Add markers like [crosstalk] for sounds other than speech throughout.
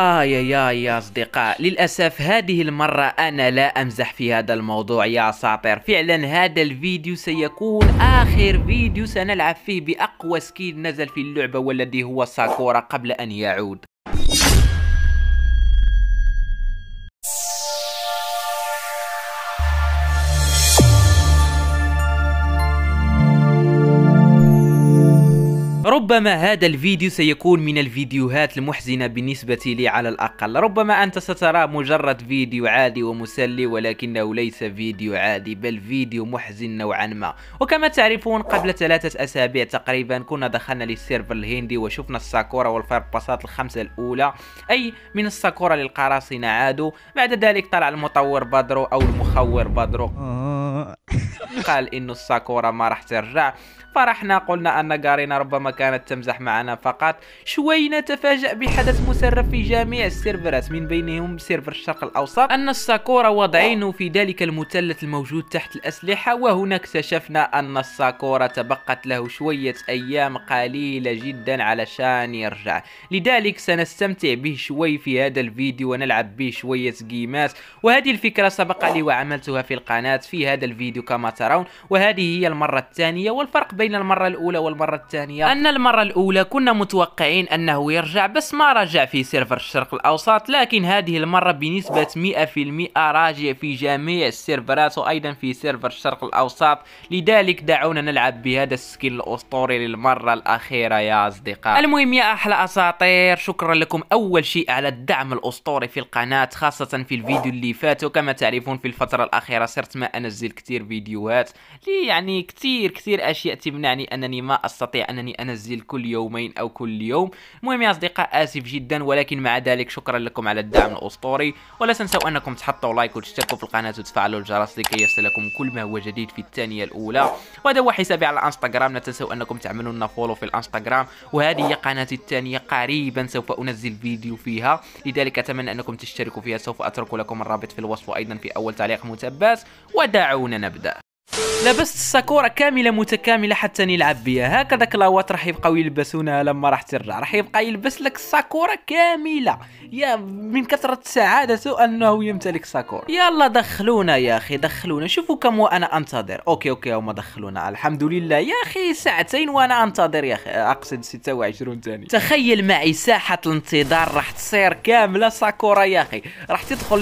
آه يا يا يا أصدقاء للأسف هذه المرة أنا لا أمزح في هذا الموضوع يا ساطر فعلا هذا الفيديو سيكون آخر فيديو سنلعب فيه بأقوى سكيل نزل في اللعبة والذي هو ساكورا قبل أن يعود ربما هذا الفيديو سيكون من الفيديوهات المحزنة بالنسبة لي على الأقل ربما أنت سترى مجرد فيديو عادي ومسلي ولكنه ليس فيديو عادي بل فيديو محزن نوعا ما وكما تعرفون قبل ثلاثة أسابيع تقريبا كنا دخلنا للسيرفر الهندي وشفنا الساكورا والفرباصات الخمسة الأولى أي من الساكورا للقراصنة عادوا بعد ذلك طلع المطور بدرو أو المخور بدرو آه. قال انه الساكورا ما راح ترجع فرحنا قلنا ان غارينا ربما كانت تمزح معنا فقط شوي نتفاجأ بحدث مسرب في جميع السيرفرات من بينهم سيرفر الشرق الاوسط ان الساكورا وضعينه في ذلك المثلث الموجود تحت الاسلحة وهنا اكتشفنا ان الساكورا تبقت له شوية ايام قليلة جدا علشان يرجع لذلك سنستمتع به شوي في هذا الفيديو ونلعب به شوية جيمات وهذه الفكرة سبق لي وعملتها في القناة في هذا الفيديو كما ترون وهذه هي المرة الثانية والفرق بين المرة الأولى والمرة الثانية أن المرة الأولى كنا متوقعين أنه يرجع بس ما رجع في سيرفر الشرق الأوسط لكن هذه المرة بنسبة 100% راجع في جميع السيرفرات وأيضا في سيرفر الشرق الأوسط لذلك دعونا نلعب بهذا السكيل الأسطوري للمرة الأخيرة يا أصدقاء المهم يا أحلى أساطير شكرا لكم أول شيء على الدعم الأسطوري في القناة خاصة في الفيديو اللي فات وكما تعرفون في الفترة الأخيرة صرت ما أنزل كثير فيديوهات لي يعني كثير كثير اشياء تمنعني انني ما استطيع انني انزل كل يومين او كل يوم المهم يا اصدقاء اسف جدا ولكن مع ذلك شكرا لكم على الدعم الاسطوري ولا تنسوا انكم تحطوا لايك وتشتركوا في القناه وتفعلوا الجرس لكي يصلكم كل ما هو جديد في الثانيه الاولى وهذا هو حسابي على الانستغرام لا تنسوا انكم تعملوا لنا فولو في الانستغرام وهذه هي قناتي الثانيه قريبا سوف انزل فيديو فيها لذلك اتمنى انكم تشتركوا فيها سوف اترك لكم الرابط في الوصف وايضا في اول تعليق مثبت ودعونا هنا نبدأ لبست الساكورة كاملة متكاملة حتى نلعب بها هكذا كلاوات راح يبقاو يلبسونها لما راح ترجع راح يبقى يلبس لك الساكورة كاملة يا من كثرة سعادته انه يمتلك ساكورة يلا دخلونا يا اخي دخلونا شوفوا كم وانا انتظر اوكي اوكي هما دخلونا الحمد لله يا اخي ساعتين وانا انتظر يا اخي اقصد 26 ثانية تخيل معي ساحة الانتظار راح تصير كاملة ساكورة يا اخي راح تدخل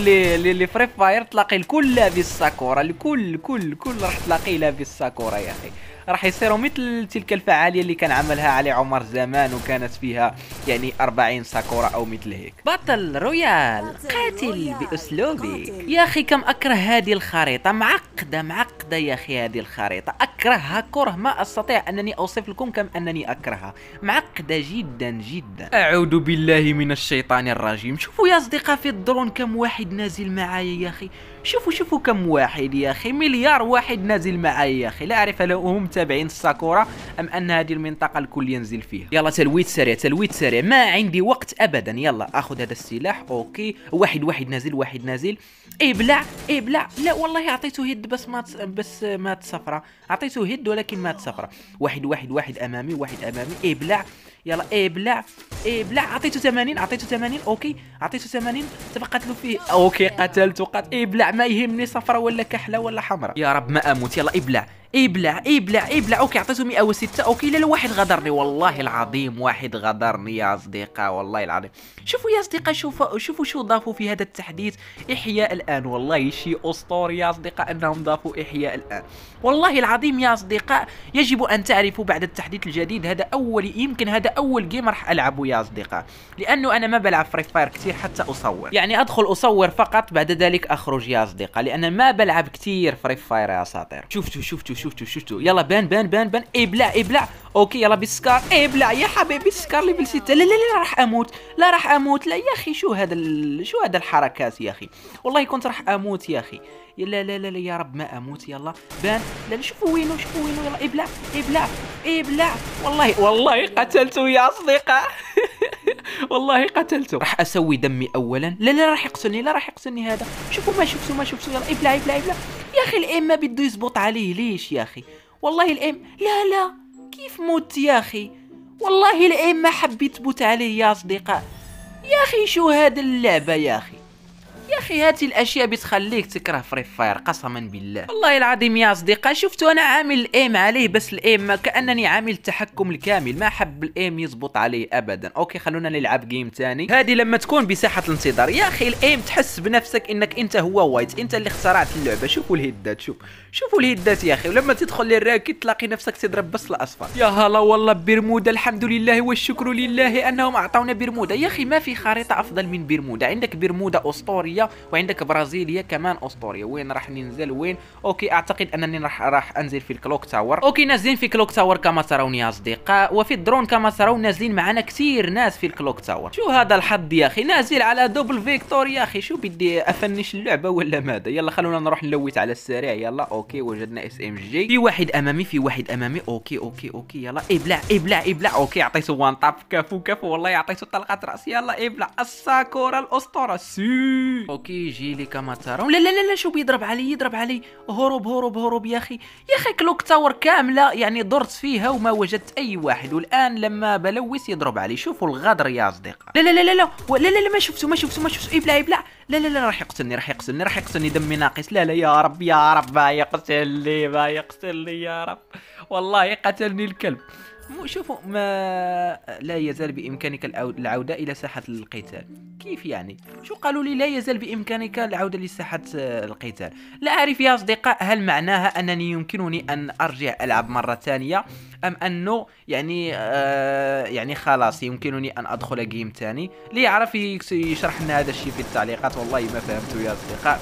لي فري فاير تلاقي الكل لابس ساكورة الكل كل كل راح تلاقي ثقيله الساكورا يا اخي راح يصيروا مثل تلك الفعاليه اللي كان عملها علي عمر زمان وكانت فيها يعني 40 ساكورا او مثل هيك بطل رويال قاتل باسلوبك يا اخي كم اكره هذه الخريطه معقده معقده يا اخي هذه الخريطه اكرهها كره ما استطيع انني اوصف لكم كم انني اكرهها معقده جدا جدا اعوذ بالله من الشيطان الرجيم شوفوا يا اصدقاء في الدرون كم واحد نازل معايا يا اخي شوفوا شوفوا كم واحد يا اخي مليار واحد نازل معايا يا اخي لا اعرف لو هم متابعين الساكورا ام ان هذه المنطقه الكل ينزل فيها يلا تلويت سريع تلويت سريع ما عندي وقت ابدا يلا اخذ هذا السلاح اوكي واحد واحد نازل واحد نازل ابلع ابلع لا والله اعطيته هيد بس ما بس مات تصفرة اعطيته هيد ولكن مات تصفرة واحد واحد واحد امامي واحد امامي ابلع يلا ابلع ابلع اعطيته 80 اعطيته 80 اوكي اعطيته 80 تبقى قتلوا فيه اوكي قتلته قتل ابلع ما يهمني صفرة ولا كحلة ولا حمراء يا رب ما اموت يلا ابلع ابلع ابلع ابلع اوكي عطيته 106 اوكي لا لا واحد غدرني والله العظيم واحد غدرني يا اصدقاء والله العظيم شوفوا يا اصدقاء شوفوا شوفوا شو ضافوا في هذا التحديث احياء الان والله شيء اسطوري يا اصدقاء انهم ضافوا احياء الان والله العظيم يا اصدقاء يجب ان تعرفوا بعد التحديث الجديد هذا اول يمكن هذا اول جيم راح العبه يا اصدقاء لانه انا ما بلعب فري فاير كثير حتى اصور يعني ادخل اصور فقط بعد ذلك اخرج يا اصدقاء لان ما بلعب كثير فري فاير يا اساطير شفتوا شفتوا شفتوا شفتوا يلا بان بان بان بان ابلع ابلع اوكي يلا بالسكار ابلع يا حبيبي السكار ليفل 6 لا لا لا راح اموت لا راح اموت لا يا اخي شو هذا شو هذا الحركات يا اخي والله كنت راح اموت يا اخي لا لا لا, لا يا رب ما اموت يلا بان لا لا شوفوا وينو شوفوا وينو يلا ابلع ابلع ابلع والله والله قتلته يا اصدقاء [laughs] والله قتلته راح اسوي دمي اولا لا لا راح يقتلني لا راح يقتلني هذا شوفوا ما شفتوا ما شفتوا يلا ابلع ابلع ابلع يا اخي الام ما بده يزبط عليه ليش يا اخي والله الام لا لا كيف مت يا اخي والله الام ما حبيت تبوت عليه يا اصدقاء يا اخي شو هاد اللعبه يا اخي يا اخي هذه الاشياء بتخليك تكره فري فاير قسما بالله والله العظيم يا اصدقاء شفتوا انا عامل الايم عليه بس الايم كانني عامل التحكم الكامل ما حب الايم يزبط عليه ابدا اوكي خلونا نلعب جيم ثاني هذه لما تكون بساحه الانتظار يا اخي الايم تحس بنفسك انك انت هو وايت انت اللي اخترعت اللعبه شوفوا الهدات شوف شوفوا الهدات يا اخي ولما تدخل للراك تلاقي نفسك تضرب بس الاصفر يا هلا والله برمودا الحمد لله والشكر لله انهم اعطونا برمودا يا اخي ما في خريطه افضل من برمودا عندك برمودا اسطوريه وعندك برازيليه كمان اسطوريه وين راح ننزل وين اوكي اعتقد انني راح راح انزل في الكلوك تاور اوكي نازلين في كلوك تاور كما ترون يا اصدقاء وفي الدرون كما ترون نازلين معنا كثير ناس في الكلوك تاور شو هذا الحظ يا اخي نازل على دوبل فيكتور يا اخي شو بدي افنش اللعبه ولا ماذا يلا خلونا نروح نلوت على السريع يلا اوكي وجدنا اس ام جي في واحد امامي في واحد امامي اوكي اوكي اوكي يلا ابلع ابلع ابلع اوكي عطيته وان طاب كفو كفو والله عطيته طلقه راس يلا ابلع الساكورا الاسطوره سي اوكي كيجي لي كما ترون لا لا لا لا شوف يضرب علي يضرب علي هروب هروب هروب يا اخي يا اخي كلوك تاور كامله يعني درت فيها وما وجدت اي واحد والان لما بلوث يضرب علي شوفوا الغدر يا اصدقاء لا لا لا لا لا لا لا, لا ما شفتو ما شفتو ما شفتو ابلع ابلع لا لا لا راح يقتلني راح يقتلني راح يقتلني دمي ناقص لا لا يا رب يا رب ما يقتلني ما يقتلني يا رب والله قتلني الكلب شوفوا ما لا يزال بإمكانك العودة إلى ساحة القتال كيف يعني؟ شو قالوا لي لا يزال بإمكانك العودة لساحة آه، القتال لا أعرف يا أصدقاء هل معناها أنني يمكنني أن أرجع ألعب مرة ثانية أم أنه يعني آه يعني خلاص يمكنني أن أدخل جيم ثاني اللي يعرف يشرح لنا هذا الشيء في التعليقات والله ما فهمته يا أصدقاء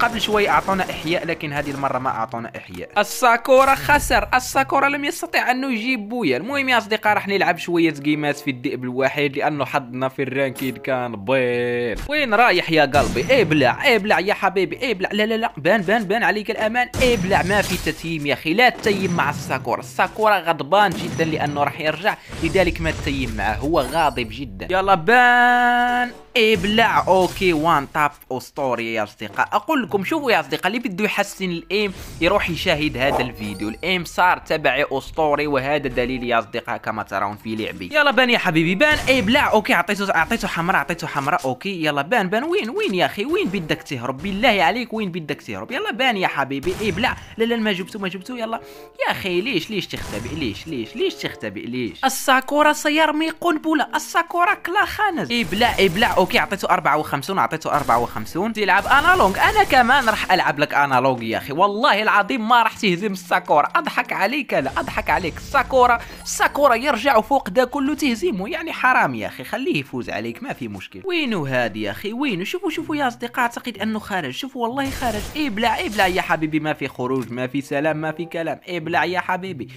قبل شوي أعطونا إحياء لكن هذه المرة ما أعطونا إحياء الساكورا خسر الساكورا لم يستطع أنه يجيب بويا المهم يا اصدقاء راح نلعب شويه جيمات في الذئب الوحيد لانه حظنا في الرانكيد كان بيض وين رايح يا قلبي ابلع ابلع يا حبيبي ابلع لا لا لا بان بان بان عليك الامان ابلع ما في تتييم يا اخي لا تتييم مع الساكورا الساكورا غضبان جدا لانه راح يرجع لذلك ما تتييم معه هو غاضب جدا يلا بان ابلع إيه، اوكي وان تاب اسطوري يا اصدقاء اقول لكم شوفوا يا اصدقاء اللي بده يحسن الايم يروح يشاهد هذا الفيديو الايم صار تبعي اسطوري وهذا دليل يا اصدقاء كما ترون في لعبي يلا بان يا حبيبي بان ابلع إيه، اوكي اعطيته اعطيته حمراء اعطيته حمراء اوكي يلا بان بان وين وين يا اخي وين بدك تهرب بالله عليك وين بدك تهرب يلا بان يا حبيبي ابلع إيه، لا لا ما جبته ما جبته يلا يا اخي ليش ليش تختبئ ليش ليش ليش تختبئ ليش الساكورا سيرمي قنبله الساكورا كلا خانز ابلع ابلع أوكي. اوكي عطيته 54 عطيته 54 تلعب انالوج انا كمان راح العب لك انالوج يا اخي والله العظيم ما راح تهزم الساكورا اضحك عليك لا اضحك عليك الساكورا الساكورا يرجع فوق ده كله تهزيمه يعني حرام يا اخي خليه يفوز عليك ما في مشكل وينو هادي يا اخي وينو شوفوا شوفوا يا اصدقاء اعتقد انه خارج شوفوا والله خارج ابلع إيه ابلع إيه يا حبيبي ما في خروج ما في سلام ما في كلام ابلع إيه يا حبيبي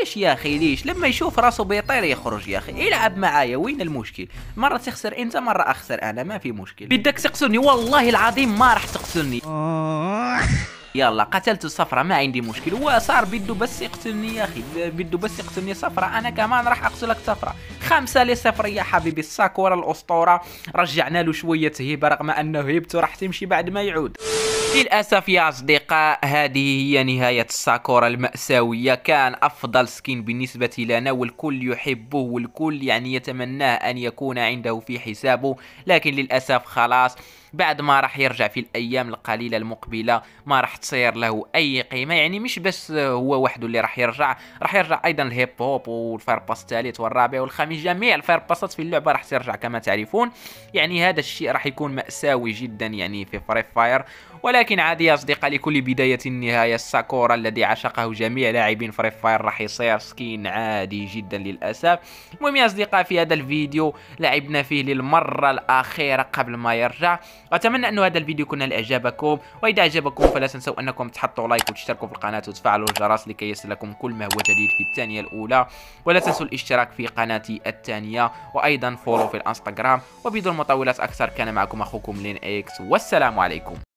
ليش يا اخي ليش لما يشوف راسه بيطير يخرج يا اخي العب معايا وين المشكل مره تخسر انت مره اخسر انا ما في مشكل بدك تقتلني والله العظيم ما راح تقتلني آه. يلا قتلت الصفرة ما عندي مشكل وصار بده بس يقتلني يا اخي بده بس يقتلني صفرة انا كمان راح اقتلك صفرة خمسة لصفر يا حبيبي الساكورا الاسطورة رجعنا له شوية هيبة رغم انه هيبته راح تمشي بعد ما يعود للأسف يا أصدقاء هذه هي نهاية الساكورا المأساوية كان أفضل سكين بالنسبة لنا والكل يحبه والكل يعني يتمناه أن يكون عنده في حسابه لكن للأسف خلاص بعد ما راح يرجع في الايام القليله المقبله ما راح تصير له اي قيمه يعني مش بس هو وحده اللي راح يرجع راح يرجع ايضا الهيب هوب باس الثالث والرابع والخامس جميع الفير باسات في اللعبه راح ترجع كما تعرفون يعني هذا الشيء راح يكون ماساوي جدا يعني في فري فاير ولكن عادي يا اصدقاء لكل بدايه النهايه الساكورا الذي عشقه جميع لاعبين فري فاير راح يصير سكين عادي جدا للاسف المهم يا اصدقاء في هذا الفيديو لعبنا فيه للمره الاخيره قبل ما يرجع واتمنى انه هذا الفيديو يكون لاعجابكم واذا اعجبكم فلا تنسوا انكم تحطوا لايك وتشتركوا في القناه وتفعلوا الجرس لكي يصلكم كل ما هو جديد في الثانيه الاولى ولا تنسوا الاشتراك في قناتي الثانيه وايضا فولو في الانستغرام وبدون مطاولات اكثر كان معكم اخوكم لين اكس والسلام عليكم